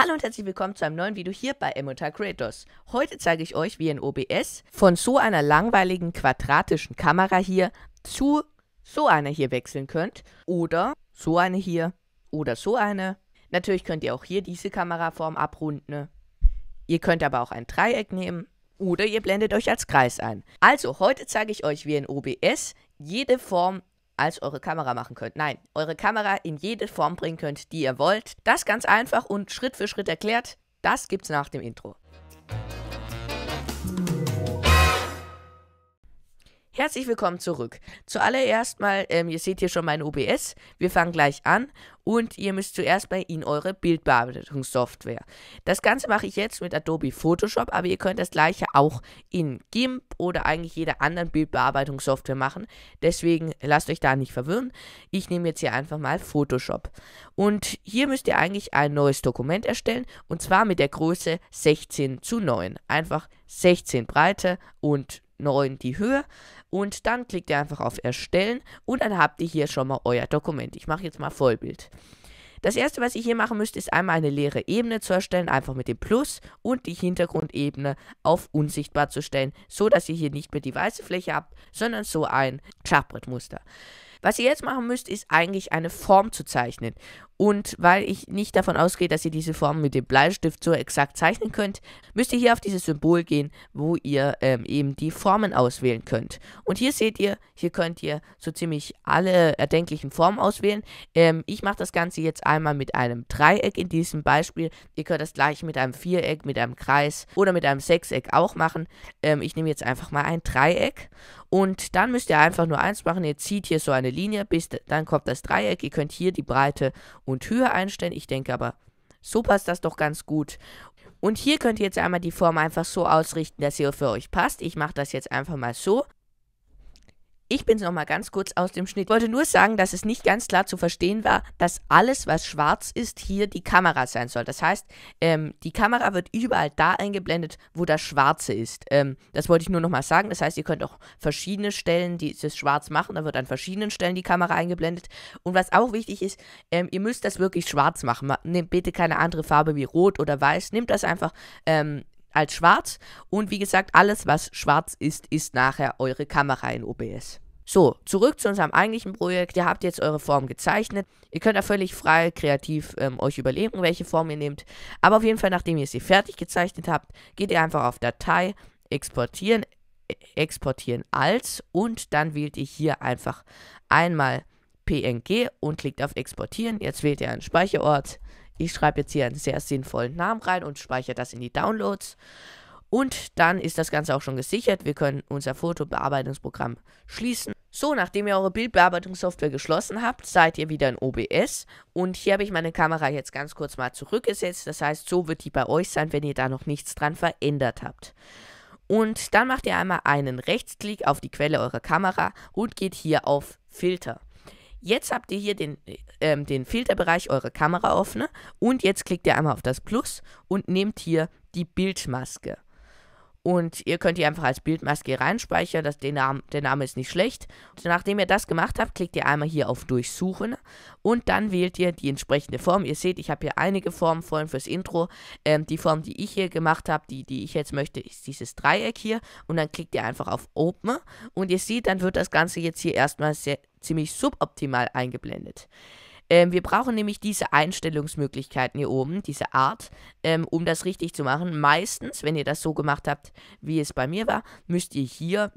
Hallo und herzlich willkommen zu einem neuen Video hier bei Emotar Creators. Heute zeige ich euch, wie in OBS von so einer langweiligen quadratischen Kamera hier zu so einer hier wechseln könnt oder so eine hier oder so eine. Natürlich könnt ihr auch hier diese Kameraform abrunden. Ihr könnt aber auch ein Dreieck nehmen oder ihr blendet euch als Kreis ein. Also heute zeige ich euch, wie in OBS jede Form als eure Kamera machen könnt. Nein, eure Kamera in jede Form bringen könnt, die ihr wollt. Das ganz einfach und Schritt für Schritt erklärt. Das gibt's nach dem Intro. Herzlich willkommen zurück. Zuallererst mal, ähm, ihr seht hier schon mein OBS. Wir fangen gleich an und ihr müsst zuerst mal in eure Bildbearbeitungssoftware. Das Ganze mache ich jetzt mit Adobe Photoshop, aber ihr könnt das gleiche auch in GIMP oder eigentlich jeder anderen Bildbearbeitungssoftware machen. Deswegen lasst euch da nicht verwirren. Ich nehme jetzt hier einfach mal Photoshop. Und hier müsst ihr eigentlich ein neues Dokument erstellen und zwar mit der Größe 16 zu 9. Einfach 16 Breite und 9. 9 die Höhe und dann klickt ihr einfach auf Erstellen und dann habt ihr hier schon mal euer Dokument. Ich mache jetzt mal Vollbild. Das erste, was ihr hier machen müsst, ist einmal eine leere Ebene zu erstellen, einfach mit dem Plus und die Hintergrundebene auf unsichtbar zu stellen, so dass ihr hier nicht mehr die weiße Fläche habt, sondern so ein Schachbrettmuster. Was ihr jetzt machen müsst, ist eigentlich eine Form zu zeichnen. Und weil ich nicht davon ausgehe, dass ihr diese Form mit dem Bleistift so exakt zeichnen könnt, müsst ihr hier auf dieses Symbol gehen, wo ihr ähm, eben die Formen auswählen könnt. Und hier seht ihr, hier könnt ihr so ziemlich alle erdenklichen Formen auswählen. Ähm, ich mache das Ganze jetzt einmal mit einem Dreieck in diesem Beispiel. Ihr könnt das gleich mit einem Viereck, mit einem Kreis oder mit einem Sechseck auch machen. Ähm, ich nehme jetzt einfach mal ein Dreieck. Und dann müsst ihr einfach nur eins machen. Ihr zieht hier so eine Linie, bis dann kommt das Dreieck. Ihr könnt hier die Breite und höher einstellen. Ich denke aber, so passt das doch ganz gut. Und hier könnt ihr jetzt einmal die Form einfach so ausrichten, dass sie für euch passt. Ich mache das jetzt einfach mal so. Ich bin es nochmal ganz kurz aus dem Schnitt. Ich wollte nur sagen, dass es nicht ganz klar zu verstehen war, dass alles, was schwarz ist, hier die Kamera sein soll. Das heißt, ähm, die Kamera wird überall da eingeblendet, wo das Schwarze ist. Ähm, das wollte ich nur nochmal sagen. Das heißt, ihr könnt auch verschiedene Stellen dieses Schwarz machen. Da wird an verschiedenen Stellen die Kamera eingeblendet. Und was auch wichtig ist, ähm, ihr müsst das wirklich schwarz machen. Nehmt bitte keine andere Farbe wie rot oder weiß. Nehmt das einfach ähm, als schwarz. Und wie gesagt, alles, was schwarz ist, ist nachher eure Kamera in OBS. So, zurück zu unserem eigentlichen Projekt. Ihr habt jetzt eure Form gezeichnet. Ihr könnt da völlig frei, kreativ ähm, euch überlegen, welche Form ihr nehmt. Aber auf jeden Fall, nachdem ihr sie fertig gezeichnet habt, geht ihr einfach auf Datei, exportieren, e, exportieren als und dann wählt ihr hier einfach einmal PNG und klickt auf exportieren. Jetzt wählt ihr einen Speicherort. Ich schreibe jetzt hier einen sehr sinnvollen Namen rein und speichere das in die Downloads. Und dann ist das Ganze auch schon gesichert. Wir können unser Fotobearbeitungsprogramm schließen so, nachdem ihr eure Bildbearbeitungssoftware geschlossen habt, seid ihr wieder in OBS. Und hier habe ich meine Kamera jetzt ganz kurz mal zurückgesetzt. Das heißt, so wird die bei euch sein, wenn ihr da noch nichts dran verändert habt. Und dann macht ihr einmal einen Rechtsklick auf die Quelle eurer Kamera und geht hier auf Filter. Jetzt habt ihr hier den, ähm, den Filterbereich eurer Kamera offen und jetzt klickt ihr einmal auf das Plus und nehmt hier die Bildmaske. Und ihr könnt die einfach als Bildmaske reinspeichern. Das, der, Name, der Name ist nicht schlecht. Und nachdem ihr das gemacht habt, klickt ihr einmal hier auf Durchsuchen. Und dann wählt ihr die entsprechende Form. Ihr seht, ich habe hier einige Formen vorhin fürs Intro. Ähm, die Form, die ich hier gemacht habe, die, die ich jetzt möchte, ist dieses Dreieck hier. Und dann klickt ihr einfach auf Open. Und ihr seht, dann wird das Ganze jetzt hier erstmal sehr, ziemlich suboptimal eingeblendet. Ähm, wir brauchen nämlich diese Einstellungsmöglichkeiten hier oben, diese Art, ähm, um das richtig zu machen. Meistens, wenn ihr das so gemacht habt, wie es bei mir war, müsst ihr hier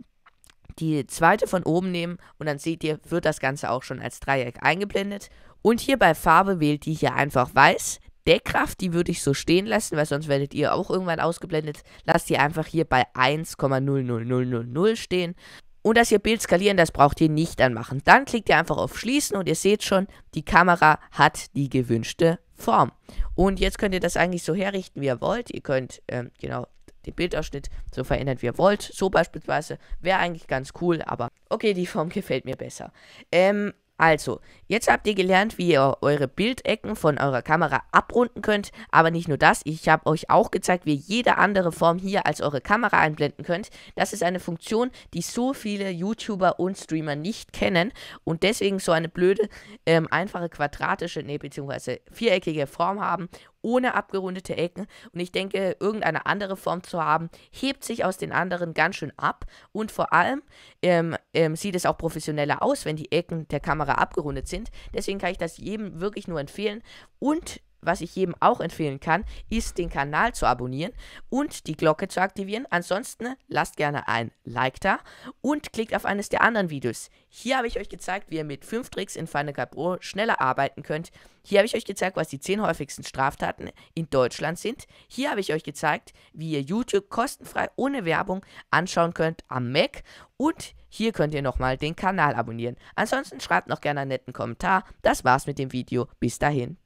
die zweite von oben nehmen und dann seht ihr, wird das Ganze auch schon als Dreieck eingeblendet. Und hier bei Farbe wählt ihr hier einfach weiß. Deckkraft, die würde ich so stehen lassen, weil sonst werdet ihr auch irgendwann ausgeblendet. Lasst ihr einfach hier bei 1,00000 stehen. Und dass ihr Bild skalieren, das braucht ihr nicht anmachen. Dann klickt ihr einfach auf Schließen und ihr seht schon, die Kamera hat die gewünschte Form. Und jetzt könnt ihr das eigentlich so herrichten, wie ihr wollt. Ihr könnt ähm, genau den Bildausschnitt so verändern, wie ihr wollt. So beispielsweise wäre eigentlich ganz cool, aber okay, die Form gefällt mir besser. Ähm, also, jetzt habt ihr gelernt, wie ihr eure Bildecken von eurer Kamera abrunden könnt. Aber nicht nur das, ich habe euch auch gezeigt, wie ihr jede andere Form hier als eure Kamera einblenden könnt. Das ist eine Funktion, die so viele YouTuber und Streamer nicht kennen und deswegen so eine blöde, ähm, einfache quadratische, ne, beziehungsweise viereckige Form haben ohne abgerundete Ecken. Und ich denke, irgendeine andere Form zu haben, hebt sich aus den anderen ganz schön ab. Und vor allem ähm, ähm, sieht es auch professioneller aus, wenn die Ecken der Kamera abgerundet sind. Deswegen kann ich das jedem wirklich nur empfehlen. Und was ich jedem auch empfehlen kann, ist den Kanal zu abonnieren und die Glocke zu aktivieren. Ansonsten lasst gerne ein Like da und klickt auf eines der anderen Videos. Hier habe ich euch gezeigt, wie ihr mit 5 Tricks in Final Cut Pro schneller arbeiten könnt. Hier habe ich euch gezeigt, was die 10 häufigsten Straftaten in Deutschland sind. Hier habe ich euch gezeigt, wie ihr YouTube kostenfrei ohne Werbung anschauen könnt am Mac. Und hier könnt ihr nochmal den Kanal abonnieren. Ansonsten schreibt noch gerne einen netten Kommentar. Das war's mit dem Video. Bis dahin.